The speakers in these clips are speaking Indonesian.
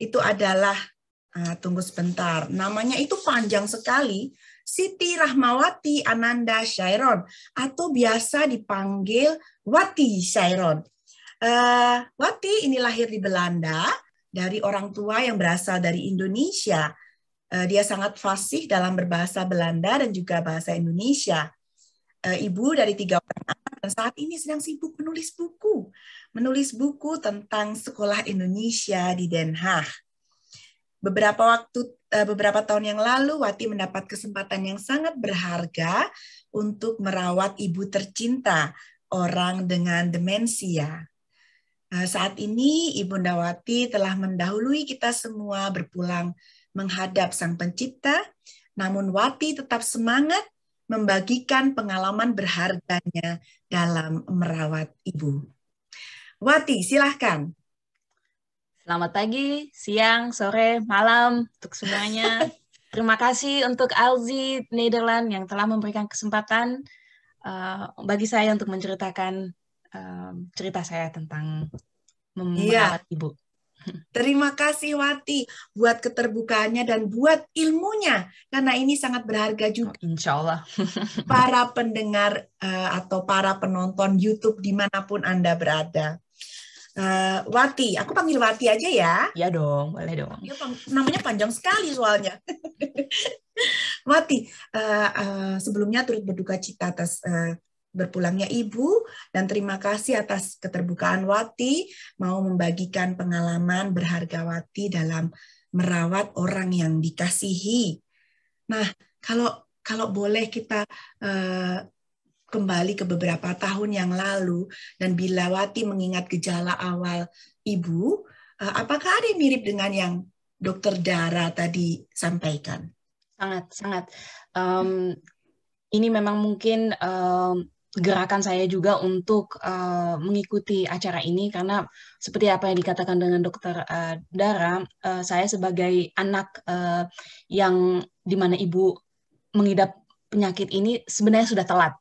itu adalah uh, tunggu sebentar. Namanya itu panjang sekali. Siti Rahmawati Ananda Syairon atau biasa dipanggil Wati Syairon. Uh, Wati ini lahir di Belanda dari orang tua yang berasal dari Indonesia. Uh, dia sangat fasih dalam berbahasa Belanda dan juga bahasa Indonesia. Eh, ibu dari tiga orang anak dan saat ini sedang sibuk menulis buku. Menulis buku tentang sekolah Indonesia di Den Haag. Beberapa waktu eh, beberapa tahun yang lalu Wati mendapat kesempatan yang sangat berharga untuk merawat ibu tercinta, orang dengan demensia. Eh, saat ini Ibu Nawati telah mendahului kita semua berpulang menghadap Sang Pencipta, namun Wati tetap semangat membagikan pengalaman berharganya dalam merawat ibu. Wati, silahkan. Selamat pagi, siang, sore, malam untuk semuanya. Terima kasih untuk Alzi Nederland yang telah memberikan kesempatan uh, bagi saya untuk menceritakan uh, cerita saya tentang iya. merawat ibu. Terima kasih Wati buat keterbukaannya dan buat ilmunya karena ini sangat berharga juga. Oh, insya Allah. para pendengar eh, atau para penonton YouTube dimanapun anda berada. Uh, Wati, aku panggil Wati aja ya. Iya dong, boleh dong. Ya, namanya panjang sekali soalnya. Wati, uh, uh, sebelumnya turut berduka cita atas uh, berpulangnya Ibu dan terima kasih atas keterbukaan Wati mau membagikan pengalaman berharga Wati dalam merawat orang yang dikasihi. Nah, kalau kalau boleh kita uh, kembali ke beberapa tahun yang lalu dan bila Wati mengingat gejala awal Ibu, uh, apakah ada yang mirip dengan yang Dokter Dara tadi sampaikan? Sangat, sangat. Um, ini memang mungkin um, gerakan saya juga untuk uh, mengikuti acara ini karena seperti apa yang dikatakan dengan dokter uh, Dara, uh, saya sebagai anak uh, yang dimana ibu mengidap penyakit ini sebenarnya sudah telat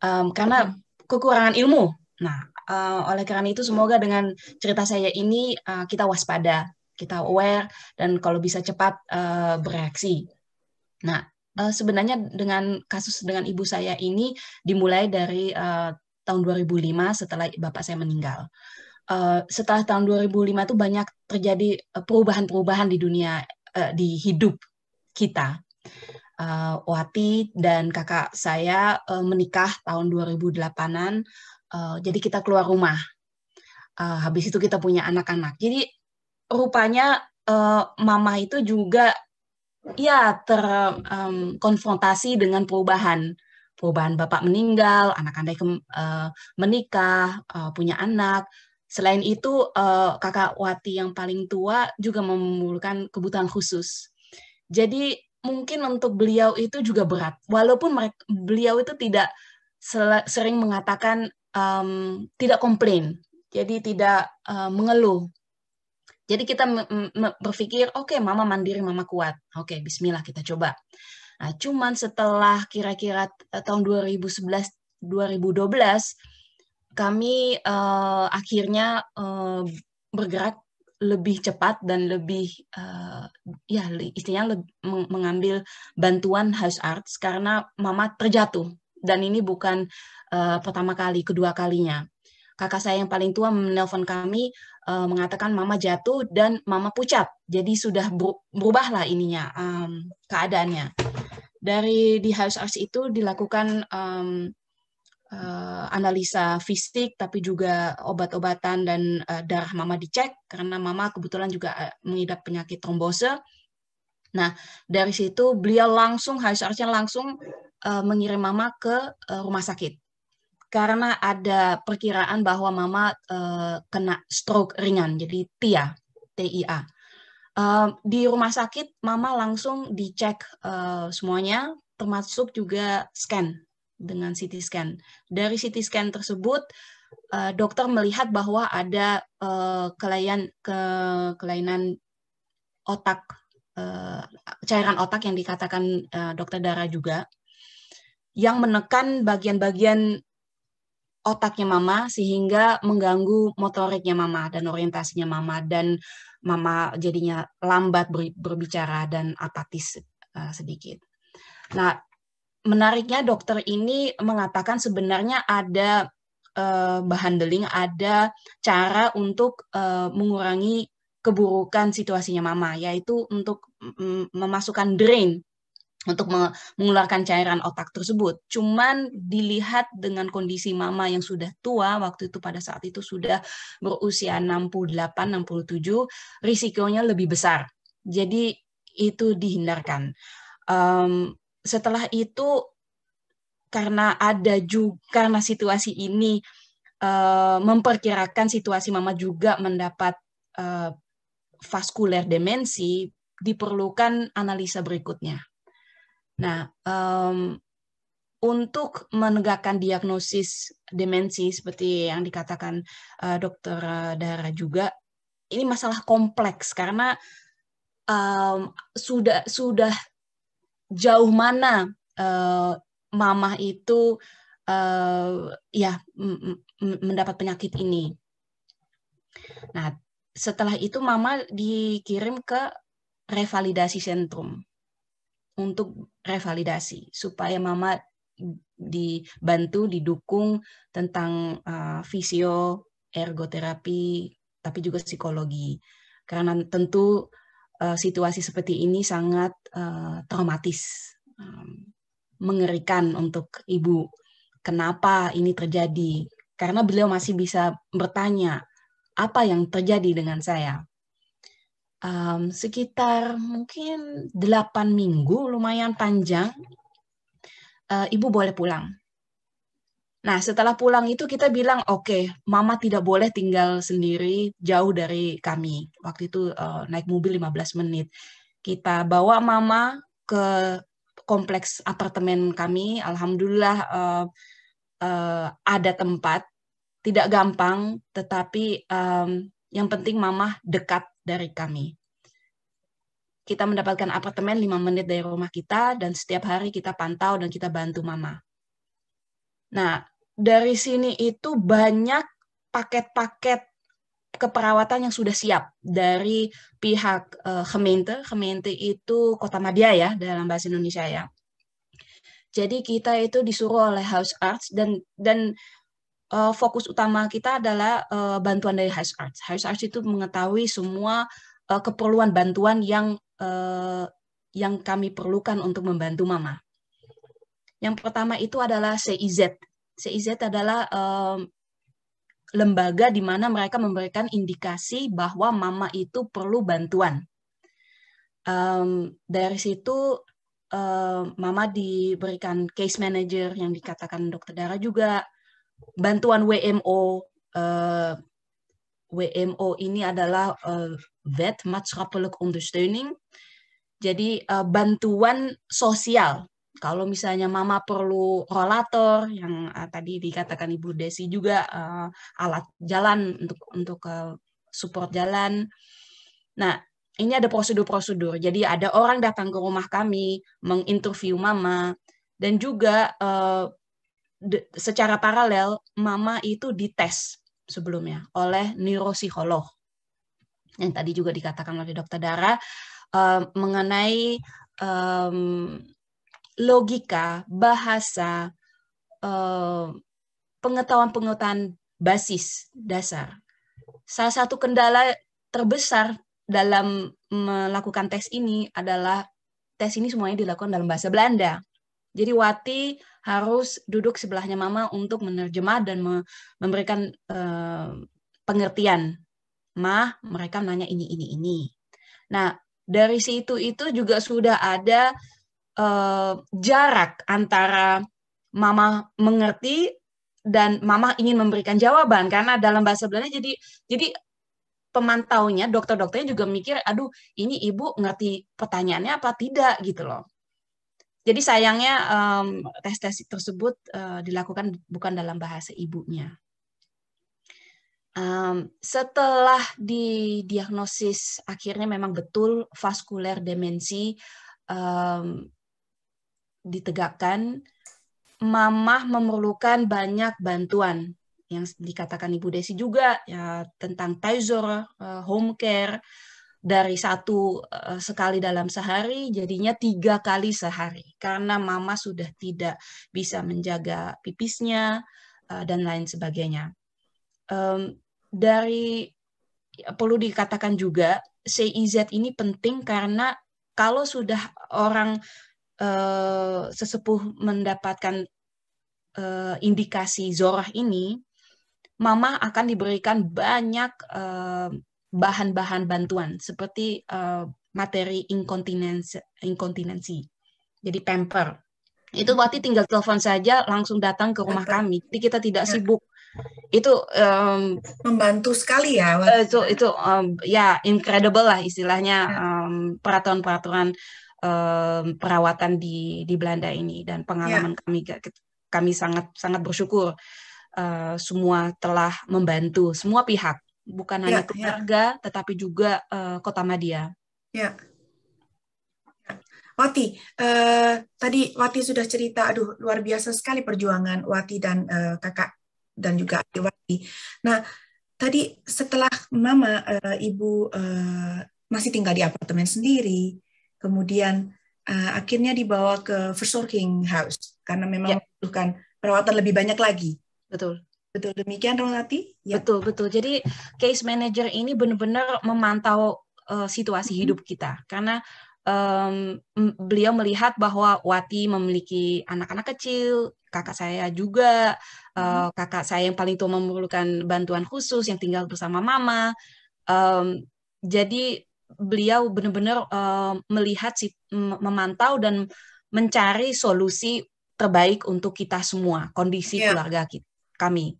um, karena kekurangan ilmu. Nah, uh, oleh karena itu semoga dengan cerita saya ini uh, kita waspada, kita aware dan kalau bisa cepat uh, bereaksi. Nah, uh, sebenarnya dengan kasus dengan ibu saya ini dimulai dari uh, tahun 2005 setelah bapak saya meninggal. Uh, setelah tahun 2005 itu banyak terjadi perubahan-perubahan di dunia uh, di hidup kita. Uh, Wati dan kakak saya uh, menikah tahun 2008-an. Uh, jadi kita keluar rumah. Uh, habis itu kita punya anak-anak. Jadi rupanya uh, mama itu juga ya terkonfrontasi um, dengan perubahan perubahan bapak meninggal, anak anak uh, eh, menikah, uh, punya anak. Selain itu, uh, kakak Wati yang paling tua juga memerlukan kebutuhan khusus. Jadi mungkin untuk beliau itu juga berat, walaupun mereka, beliau itu tidak sering mengatakan um, tidak komplain, jadi tidak uh, mengeluh. Jadi kita berpikir, oke, okay, mama mandiri, mama kuat. Oke, okay, bismillah kita coba. Nah, cuman setelah kira-kira eh, tahun 2011 2012 kami uh, akhirnya uh, bergerak lebih cepat dan lebih uh, ya istilahnya lebih, mengambil bantuan house arts karena mama terjatuh dan ini bukan uh, pertama kali kedua kalinya kakak saya yang paling tua menelpon kami uh, mengatakan mama jatuh dan mama pucat. Jadi sudah berubahlah ininya um, keadaannya. Dari di house arts itu dilakukan um, uh, analisa fisik, tapi juga obat-obatan dan uh, darah mama dicek karena mama kebetulan juga mengidap penyakit trombose. Nah, dari situ beliau langsung, house nya langsung mengirim mama ke rumah sakit karena ada perkiraan bahwa mama uh, kena stroke ringan, jadi TIA, TIA. Uh, eh, di rumah sakit, mama langsung dicek uh, semuanya, termasuk juga scan dengan CT scan. Dari CT scan tersebut, uh, dokter melihat bahwa ada uh, kelainan ke, kelainan otak, uh, cairan otak yang dikatakan uh, dokter darah juga, yang menekan bagian-bagian otaknya mama sehingga mengganggu motoriknya mama dan orientasinya mama dan mama jadinya lambat berbicara dan apatis eh, sedikit. Nah, menariknya dokter ini mengatakan sebenarnya ada uh, bahan deling, ada cara untuk eh, mengurangi keburukan situasinya mama yaitu untuk mm, mm, memasukkan drain untuk mengeluarkan cairan otak tersebut. Cuman dilihat dengan kondisi mama yang sudah tua, waktu itu pada saat itu sudah berusia 68-67, risikonya lebih besar. Jadi itu dihindarkan. Um, setelah itu karena ada juga karena situasi ini uh, memperkirakan situasi mama juga mendapat uh, vaskuler demensi diperlukan analisa berikutnya Nah, um, untuk menegakkan diagnosis demensi seperti yang dikatakan uh, dokter eh, Dara juga, ini masalah kompleks karena um, sudah sudah jauh mana uh, mamah itu uh, ya mendapat penyakit ini. Nah, setelah itu mama dikirim ke revalidasi sentrum untuk revalidasi supaya mama dibantu didukung tentang uh, fisio ergoterapi tapi juga psikologi karena tentu uh, situasi seperti ini sangat uh, traumatis um, mengerikan untuk ibu kenapa ini terjadi karena beliau masih bisa bertanya apa yang terjadi dengan saya um, sekitar mungkin 8 minggu, lumayan panjang, uh, ibu boleh pulang. Nah, setelah pulang itu kita bilang, oke, okay, mama tidak boleh tinggal sendiri jauh dari kami. Waktu itu uh, naik mobil 15 menit. Kita bawa mama ke kompleks apartemen kami. Alhamdulillah uh, uh, ada tempat. Tidak gampang, tetapi um, yang penting mama dekat dari kami. Kita mendapatkan apartemen 5 menit dari rumah kita dan setiap hari kita pantau dan kita bantu mama. Nah, dari sini itu banyak paket-paket keperawatan yang sudah siap dari pihak uh, eh, Kemente itu kota Madia ya dalam bahasa Indonesia ya. Jadi kita itu disuruh oleh house arts dan dan uh, fokus utama kita adalah uh, bantuan dari House Arts. House Arts itu mengetahui semua uh, keperluan bantuan yang uh, yang kami perlukan untuk membantu mama. Yang pertama itu adalah CIZ. CIZ adalah um, lembaga di mana mereka memberikan indikasi bahwa mama itu perlu bantuan. Um, dari situ um, mama diberikan case manager yang dikatakan dokter Dara juga, bantuan WMO uh, eh, WMO ini adalah uh, wet Maatschappelijk ondersteuning. Jadi uh, bantuan sosial. Kalau misalnya mama perlu rolator yang uh, tadi dikatakan Ibu Desi juga uh, alat jalan untuk untuk uh, support jalan. Nah, ini ada prosedur-prosedur. Jadi ada orang datang ke rumah kami menginterview mama dan juga uh, secara paralel mama itu dites sebelumnya oleh neuropsikolog yang tadi juga dikatakan oleh dokter Dara uh, mengenai um, logika bahasa uh, pengetahuan-pengetahuan basis dasar salah satu kendala terbesar dalam melakukan tes ini adalah tes ini semuanya dilakukan dalam bahasa Belanda jadi Wati harus duduk sebelahnya Mama untuk menerjemah dan memberikan eh, pengertian. Ma, mereka nanya ini, ini, ini. Nah, dari situ itu juga sudah ada eh, jarak antara Mama mengerti dan Mama ingin memberikan jawaban karena dalam bahasa Belanda jadi jadi pemantaunya, dokter-dokternya juga mikir, aduh ini ibu ngerti pertanyaannya apa tidak gitu loh. Jadi sayangnya um, tes tes tersebut uh, dilakukan bukan dalam bahasa ibunya. Um, setelah didiagnosis akhirnya memang betul vaskuler demensi um, ditegakkan, mamah memerlukan banyak bantuan yang dikatakan Ibu Desi juga ya, tentang Taizor, uh, home care, dari satu eh, sekali dalam sehari jadinya tiga kali sehari karena mama sudah tidak bisa menjaga pipisnya eh, dan lain sebagainya. dari ya, perlu dikatakan juga CIZ ini penting karena kalau sudah orang eh, sesepuh mendapatkan indikasi zorah ini, mama akan diberikan banyak bahan-bahan bantuan seperti eh, materi inkontinensi, inkontinensi. Jadi pamper. Itu hmm. berarti tinggal telepon saja langsung datang ke rumah kami. Jadi kita tidak ya. sibuk. Itu um, membantu sekali ya. Waktu. Eh, itu itu um, ya incredible lah istilahnya peraturan ya. peraturan-peraturan um, perawatan di di Belanda ini dan pengalaman ya. kami kami sangat sangat bersyukur uh, semua telah membantu semua pihak bukan ya, hanya ya. keluarga ya. tetapi juga uh, kota Madia. Ya. ya. Wati, uh, tadi Wati sudah cerita, aduh luar biasa sekali perjuangan Wati dan uh, kakak dan juga adik Wati. Nah, tadi setelah Mama, uh, Ibu uh, masih tinggal di apartemen sendiri, kemudian uh, akhirnya dibawa ke First Working House karena memang ya. perawatan lebih banyak lagi. Betul. Betul demikian Ronati? Ya. Betul betul. Jadi case manager ini benar-benar memantau uh, situasi -hmm. hidup kita karena um, beliau melihat bahwa Wati memiliki anak-anak kecil, kakak saya juga, uh, kakak saya yang paling tua memerlukan bantuan khusus yang tinggal bersama mama. Um, jadi beliau benar-benar uh, melihat memantau dan mencari solusi terbaik untuk kita semua, kondisi yeah. keluarga kita, kami.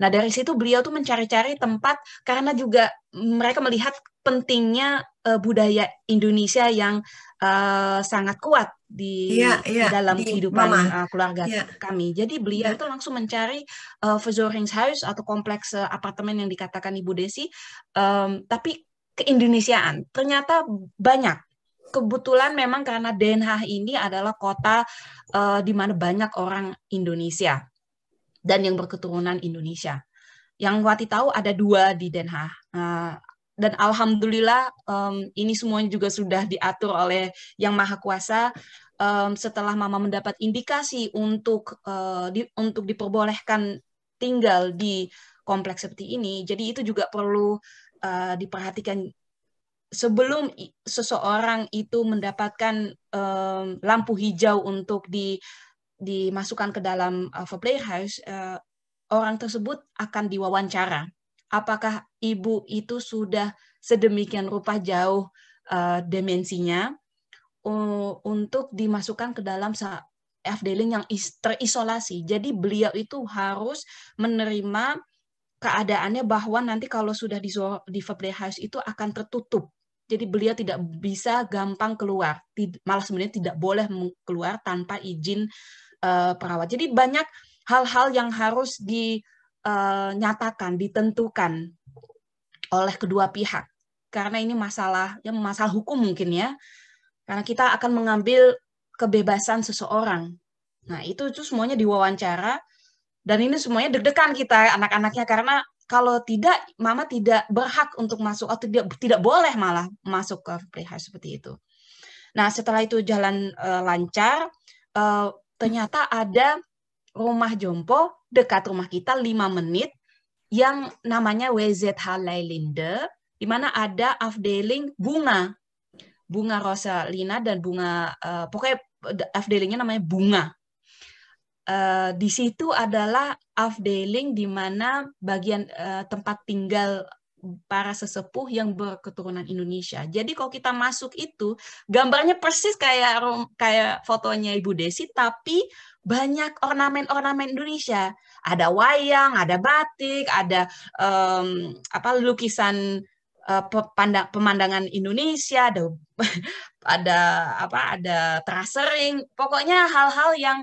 Nah, dari situ beliau tuh mencari-cari tempat karena juga mereka melihat pentingnya uh, budaya Indonesia yang uh, sangat kuat di, ya, ya, di dalam di kehidupan Uh, keluarga ya. kami. Jadi beliau ya. itu langsung mencari uh, House atau kompleks uh, apartemen yang dikatakan Ibu Desi. Um, tapi keindonesiaan ternyata banyak kebetulan memang karena Den Haag ini adalah kota uh, di mana banyak orang Indonesia dan yang berketurunan Indonesia. Yang Wati tahu ada dua di Den Haag. Eh, dan alhamdulillah um, ini semuanya juga sudah diatur oleh Yang Maha Kuasa um, setelah mama mendapat indikasi untuk uh, di, untuk diperbolehkan tinggal di kompleks seperti ini. Jadi itu juga perlu uh, diperhatikan sebelum seseorang itu mendapatkan um, lampu hijau untuk di dimasukkan ke dalam uh, playhouse, uh, orang tersebut akan diwawancara. Apakah ibu itu sudah sedemikian rupa jauh uh, demensinya uh, untuk dimasukkan ke dalam FDLing yang is, terisolasi. Jadi beliau itu harus menerima keadaannya bahwa nanti kalau sudah di, di playhouse itu akan tertutup jadi beliau tidak bisa gampang keluar, malah sebenarnya tidak boleh keluar tanpa izin Eh, perawat. Jadi banyak hal-hal yang harus dinyatakan, eh, ditentukan oleh kedua pihak. Karena ini masalah ya masalah hukum mungkin ya. Karena kita akan mengambil kebebasan seseorang. Nah, itu itu semuanya diwawancara dan ini semuanya deg-degan kita anak-anaknya karena kalau tidak mama tidak berhak untuk masuk atau tidak tidak boleh malah masuk ke playhouse seperti itu. Nah setelah itu jalan uh, lancar, uh, ternyata ada rumah jompo dekat rumah kita lima menit yang namanya WZH Leilinde di mana ada afdeling bunga bunga rosalina dan bunga uh, pokoknya afdelingnya namanya bunga Uh, di situ adalah afdeling di mana bagian uh, tempat tinggal para sesepuh yang berketurunan Indonesia. Jadi kalau kita masuk itu gambarnya persis kayak kayak fotonya Ibu Desi tapi banyak ornamen-ornamen Indonesia. Ada wayang, ada batik, ada um, apa lukisan uh, pemandangan Indonesia, ada ada apa ada terasering, pokoknya hal-hal yang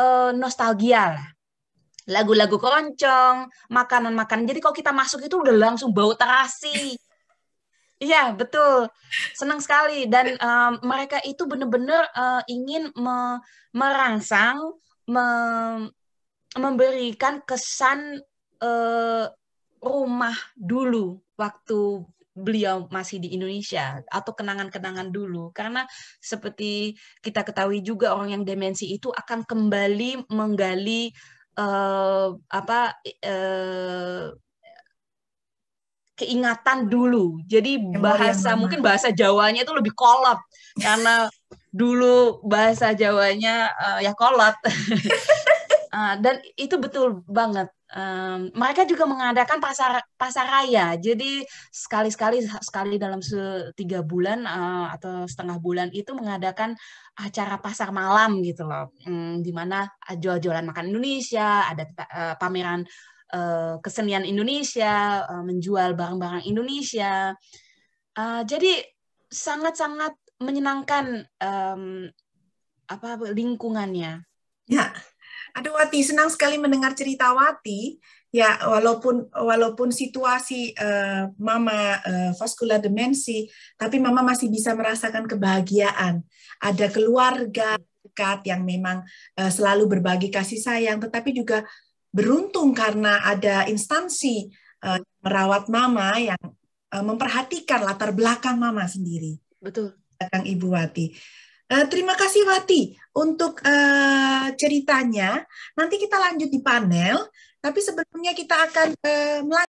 uh, nostalgia lah lagu-lagu keroncong, makanan-makanan. Jadi kalau kita masuk itu udah langsung bau terasi. Iya betul, senang sekali dan um, mereka itu benar-benar uh, ingin me merangsang, me memberikan kesan uh, rumah dulu waktu beliau masih di Indonesia atau kenangan-kenangan dulu karena seperti kita ketahui juga orang yang demensi itu akan kembali menggali uh, apa uh, keingatan dulu. Jadi bahasa mungkin bahasa Jawanya itu lebih kolot karena dulu bahasa Jawanya uh, ya kolot. uh, dan itu betul banget um, mereka juga mengadakan pasar pasar raya. Jadi sekali-sekali sekali dalam tiga bulan uh, atau setengah bulan itu mengadakan acara pasar malam gitu loh, um, di mana eh, jual-jualan makan Indonesia, ada uh, pameran uh, kesenian Indonesia, uh, menjual barang-barang Indonesia. Uh, jadi sangat-sangat menyenangkan um, apa lingkungannya. Ya. Yeah. Aduh Wati, senang sekali mendengar cerita Wati. Ya, walaupun walaupun situasi uh, mama uh, eh, vaskular demensi, tapi mama masih bisa merasakan kebahagiaan. Ada keluarga dekat yang memang uh, selalu berbagi kasih sayang, tetapi juga beruntung karena ada instansi uh, merawat mama yang uh, memperhatikan latar belakang mama sendiri. Betul. Belakang Ibu Wati. Eh, terima kasih Wati untuk uh, ceritanya. Nanti kita lanjut di panel, tapi sebelumnya kita akan uh,